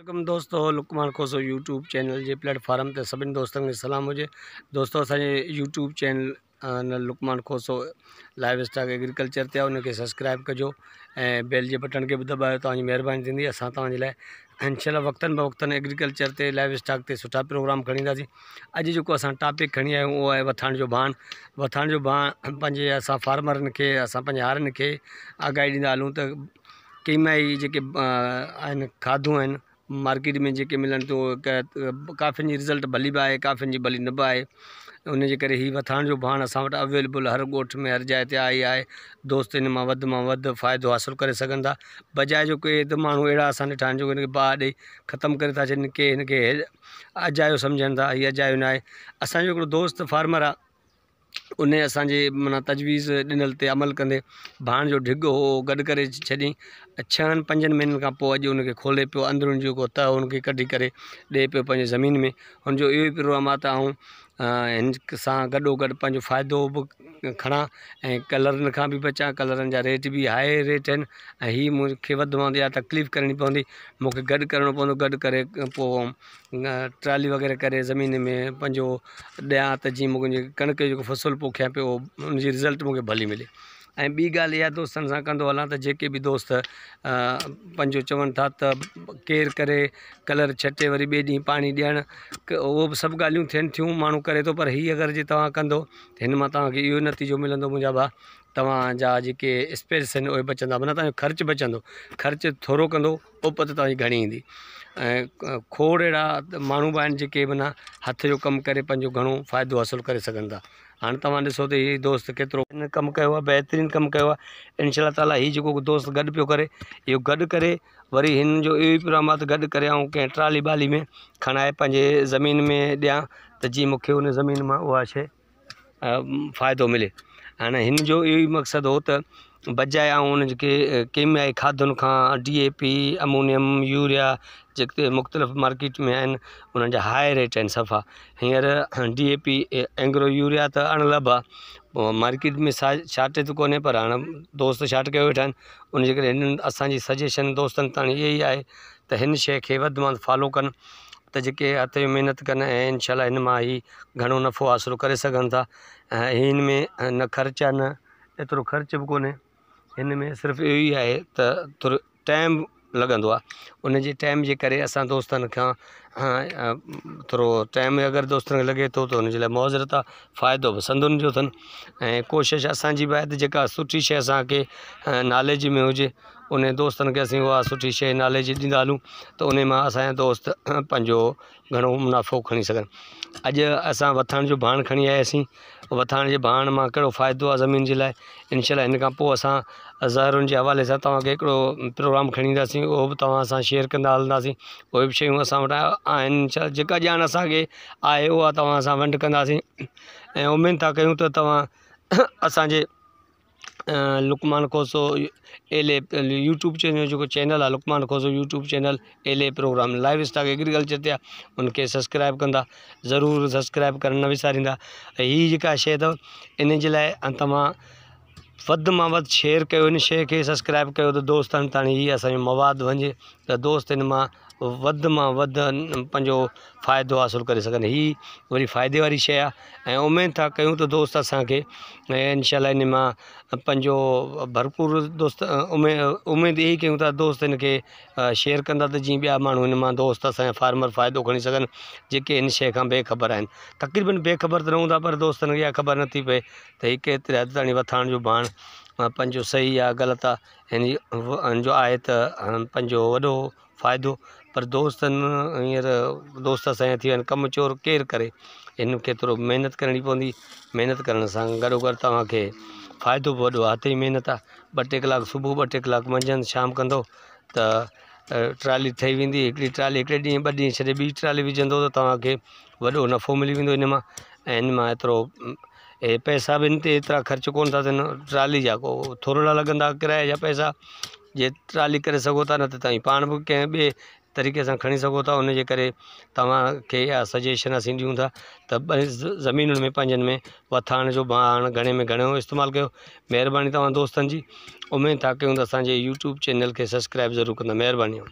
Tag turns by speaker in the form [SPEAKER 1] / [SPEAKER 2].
[SPEAKER 1] welcome दोस्तों Luqman Khoso YouTube channel के platform से सभी दोस्तों खे सलाम हो दोस्तों अस YouTube channel Luqman Khoso livestock agriculture से उनके सब्सक्राइब कजो ए बेल के बटन के भी दबाओ तव्हांजी महिरबानी थींदी असां तव्हांजे लाइ ब वक़्तनि एग्रीकल्चर से लाइव स्टॉक से सुा प्रोग्राम खड़ी अज जो अस टॉपिक खणी आया वो है वथान जो बां वथान जो बां पंहिंजे अस फार्मर के असां पंहिंजे हारनि आगाही दींदा हलूँ तो कंहिंमहिल ई जेके आहिनि खाधूं मार्केट में जेके मिलनि थियूं उहे काफ़ियुनि जी रिज़ल्ट भली बि आहे काफ़ियुनि जी भली न बि आहे उन जे करे हीउ वथाण जो भाण असां वटि अवेलेबल हर ॻोठ में हर जाइ ते आई आहे दोस्त हिन मां वधि मां वधि फ़ाइदो हासिलु करे सघंदा बजाए जो के त माण्हू अहिड़ा असां ॾिठा आहिनि जो हिनखे भाउ ॾेई ख़तमु करे था छॾनि के हिनखे अजायो सम्झनि था हीअ अजायो न आहे असांजो हिकिड़ो दोस्त फार्मर आहे उन असांजे माना तजवीज़ ॾिनल ते अमल कंदे भाण जो ढिग हो गॾु करे छॾियईं छहनि पंजनि महीननि खां पोइ अॼु उनखे खोले पियो अंदरुनि जेको त हुनखे कढी करे ॾिए पियो पंहिंजे ज़मीन में हुनजो इहो ई प्रोग्राम आहे त आऊं हिन सां गॾो गॾु पंहिंजो फ़ाइदो बि खणा ऐं कलरनि खां बि बचा कलरनि जा रेट बि हाई रेट आहिनि ऐं हीअ मूंखे वधि तकलीफ़ करणी पवंदी मूंखे गॾु करणो पवंदो गॾु करे पोइ ट्राली वग़ैरह करे ज़मीन में पंहिंजो ॾियां त जीअं मूंखे कणिक जो जेको फ़सुलु पोखिया पियो उनजी रिज़ल्ट मूंखे भली मिले ऐं ॿी ॻाल्हि इहा दोस्तनि सां कंदो हलां त जेके बि दोस्त पंजो चवनि था त केरु करे कलर छटे वरी ॿिए ॾींहुं पाणी ॾियणु उहो बि सभु ॻाल्हियूं थियनि थियूं माण्हू करे थो पर हीअ अगरि जे तव्हां कंदो हिन मां तव्हांखे इहो नतीजो मिलंदो मुंहिंजा भाउ तव्हांजा जेके स्पेस आहिनि उहे बचंदा माना तव्हांजो ख़र्च बचंदो ख़र्चु थोरो कंदो उपत तव्हांजी घणी ईंदी ऐं खोड़ अहिड़ा माण्हू बि आहिनि जेके माना हथ जो कमु करे पंहिंजो घणो फ़ाइदो हासिलु करे था हाणे तव्हां ॾिसो त हीअ दोस्त केतिरो कमु कयो आहे बहितरीनु कमु कयो आहे इनशा ताली हीउ जेको दोस्त गॾु पियो करे इहो गॾु करे वरी हिन जो इहो ई प्रोग्राम गॾु करे ऐं कंहिं ट्राली बाली में खणाए पंहिंजे ज़मीन में ॾियां त जीअं मूंखे हुन ज़मीन मां उहा शइ फ़ाइदो मिले हाणे हिन जो इहो ई हो त बजाए ऐं उन जेके केमियाई खाधनि खां पी अमोनियम यूरिया जेके मुख़्तलिफ़ मार्केट में आहिनि उन्हनि जा रेट आहिनि सफ़ा हींअर डी पी एंग्रो यूरिया त अणलभ आहे मार्केट में शार्टेज कोन्हे पर हाणे दोस्त शार्ट कयो वेठा आहिनि उनजे करे हिननि असांजी सजेशन दोस्तनि ताईं इहे ई आहे त हिन शइ खे वधि में वधि फॉलो कनि त जेके हथ जी महिनत कनि ऐं इनशा हिन मां ई घणो नफ़ो हासिलु करे सघनि था ऐं न ख़र्चु आहे न एतिरो ख़र्चु बि कोन्हे हिन में सिर्फ़ु इहो ई आहे त थोरो टाइम लॻंदो आहे उनजे टाइम जे करे असां दोस्तनि खां थोरो टाइम अगरि दोस्तनि खे लॻे थो त हुनजे लाइ मुआज़रत आहे फ़ाइदो बि संदुनि जो अथनि ऐं कोशिशि असांजी बि आहे त जेका सुठी शइ असांखे नॉलेज में हुजे उन दोस्तनि खे असीं उहा सुठी शइ नॉलेज ॾींदा हलूं त उन मां असांजा दोस्त पंहिंजो घणो मुनाफ़ो खणी सघनि अॼु असां वथाण जो बाण खणी आयासीं वथाण जे बाण मां कहिड़ो फ़ाइदो आहे ज़मीन जे लाइ इनशा हिन खां पोइ असां ज़हरुनि जे हवाले सां तव्हांखे हिकिड़ो प्रोग्राम खणी ईंदासीं उहो बि तव्हां शेयर कंदा हलंदासीं उहे बि शयूं असां वटि आहिनि इनशा जेका ॼाण असांखे आहे उहा तव्हां सां वंड कंदासीं ऐं उमेदु था कयूं त तव्हां असांजे लुकमान खोसो ए यूट्यूब चैनल जो चैनल आहे लुकमान खोसो यूट्यूब चैनल एल ए प्रोग्राम लाइव स्टॉक एग्रीकल्चर से उनके सब्सक्राइब कंदा जरूर सब्सक्राइब कर विसारींदा हीअ जी शे अव इन जे लाइ तव्हां वधि मां शेयर कर इन शे के सब्सक्राइब कर तो दोस्त ताईं हीअ असांजो मवादु वञे त दोस्त इन वध मां वध पंहिंजो फ़ाइदो हासिलु करे सघनि ही वरी फ़ाइदे वारी शइ आहे ऐं उमेदु था कयूं त दोस्त असांखे ऐं इनशा इन मां पंहिंजो भरपूर दोस्त उमे उमेदु इहेई कयूं था दोस्त हिन खे शेयर कंदा त जीअं ॿिया माण्हू हिन मां दोस्त असांजा फार्मर फ़ाइदो खणी सघनि जेके हिन शइ खां बेखबर आहिनि तक़रीबन बेखबर त न हूंदा पर दोस्तनि खे इहा ख़बर नथी पए त हीअ केतिरे हद ताणी वठण जो बाण पंहिंजो सही आहे ग़लति आहे हिन जो आहे त पंहिंजो वॾो फ़ पर दोस्तनि हींअर दोस्त असांजा थी विया आहिनि कमु चोर केरु करे हिन खे महिनत करणी पवंदी महिनत करण सां गॾोगॾु तव्हांखे फ़ाइदो बि वॾो आहे हथ महिनत आहे ॿ टे कलाक सुबुह ॿ टे कलाक मंझंदि शाम कंदो त ट्राली ठही वेंदी हिकिड़ी ट्राली हिकिड़े ॾींहुं ॿ ॾींहं छॾे ॿी ट्राली विझंदो त तव्हांखे वॾो नफ़ो मिली वेंदो हिन मां ऐं हिन मां एतिरो पैसा बि इन ते एतिरा ख़र्चु था ट्राली जा को थोरा लॻंदा पैसा जे ट्राली करे सघो था न त तव्हां पाण बि कंहिं ॿिए तरीक़े सां खणी सघो था उनजे करे तव्हांखे इहा सजेशन असीं ॾियूं था त ज़मीनुनि में पंहिंजनि में वथाण जो बहान घणे में घणो इस्तेमालु कयो महिरबानी तव्हां दोस्तनि जी उमेदु था कयूं त असांजे यूट्यूब चैनल खे सब्सक्राइब ज़रूरु कंदा महिरबानी